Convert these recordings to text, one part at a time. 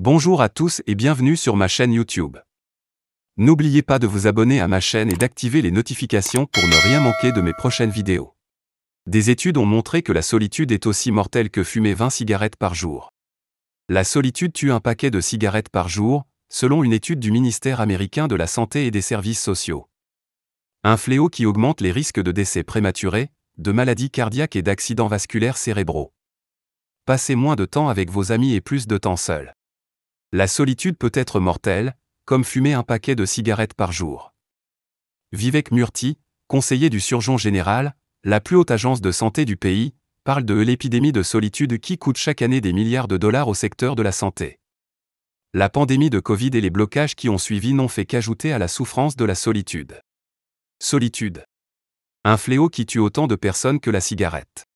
Bonjour à tous et bienvenue sur ma chaîne YouTube. N'oubliez pas de vous abonner à ma chaîne et d'activer les notifications pour ne rien manquer de mes prochaines vidéos. Des études ont montré que la solitude est aussi mortelle que fumer 20 cigarettes par jour. La solitude tue un paquet de cigarettes par jour, selon une étude du ministère américain de la Santé et des Services sociaux. Un fléau qui augmente les risques de décès prématurés, de maladies cardiaques et d'accidents vasculaires cérébraux. Passez moins de temps avec vos amis et plus de temps seul. La solitude peut être mortelle, comme fumer un paquet de cigarettes par jour. Vivek Murthy, conseiller du surgeon général, la plus haute agence de santé du pays, parle de l'épidémie de solitude qui coûte chaque année des milliards de dollars au secteur de la santé. La pandémie de Covid et les blocages qui ont suivi n'ont fait qu'ajouter à la souffrance de la solitude. Solitude. Un fléau qui tue autant de personnes que la cigarette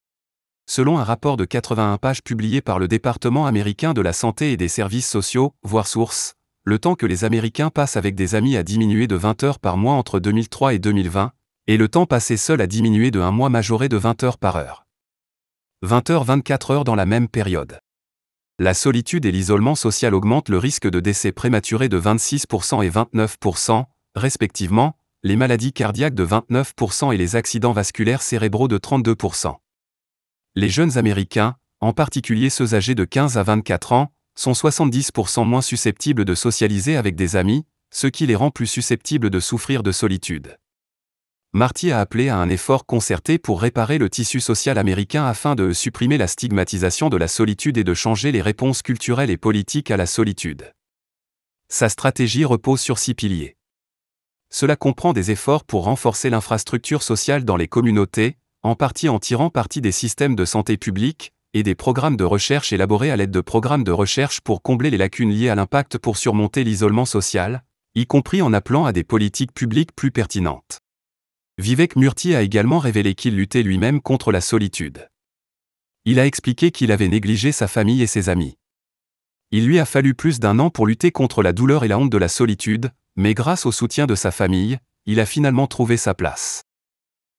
selon un rapport de 81 pages publié par le département américain de la santé et des services sociaux, voire source, le temps que les Américains passent avec des amis a diminué de 20 heures par mois entre 2003 et 2020, et le temps passé seul a diminué de un mois majoré de 20 heures par heure. 20 heures 24 heures dans la même période. La solitude et l'isolement social augmentent le risque de décès prématuré de 26% et 29%, respectivement, les maladies cardiaques de 29% et les accidents vasculaires cérébraux de 32% les jeunes Américains, en particulier ceux âgés de 15 à 24 ans, sont 70% moins susceptibles de socialiser avec des amis, ce qui les rend plus susceptibles de souffrir de solitude. Marty a appelé à un effort concerté pour réparer le tissu social américain afin de supprimer la stigmatisation de la solitude et de changer les réponses culturelles et politiques à la solitude. Sa stratégie repose sur six piliers. Cela comprend des efforts pour renforcer l'infrastructure sociale dans les communautés, en partie en tirant parti des systèmes de santé publique et des programmes de recherche élaborés à l'aide de programmes de recherche pour combler les lacunes liées à l'impact pour surmonter l'isolement social, y compris en appelant à des politiques publiques plus pertinentes. Vivek Murthy a également révélé qu'il luttait lui-même contre la solitude. Il a expliqué qu'il avait négligé sa famille et ses amis. Il lui a fallu plus d'un an pour lutter contre la douleur et la honte de la solitude, mais grâce au soutien de sa famille, il a finalement trouvé sa place.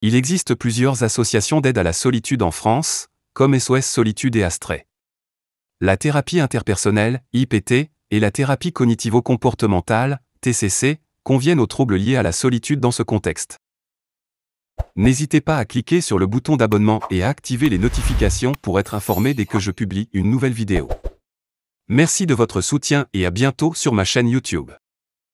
Il existe plusieurs associations d'aide à la solitude en France, comme SOS Solitude et Astrait. La thérapie interpersonnelle, IPT, et la thérapie cognitivo-comportementale, TCC, conviennent aux troubles liés à la solitude dans ce contexte. N'hésitez pas à cliquer sur le bouton d'abonnement et à activer les notifications pour être informé dès que je publie une nouvelle vidéo. Merci de votre soutien et à bientôt sur ma chaîne YouTube.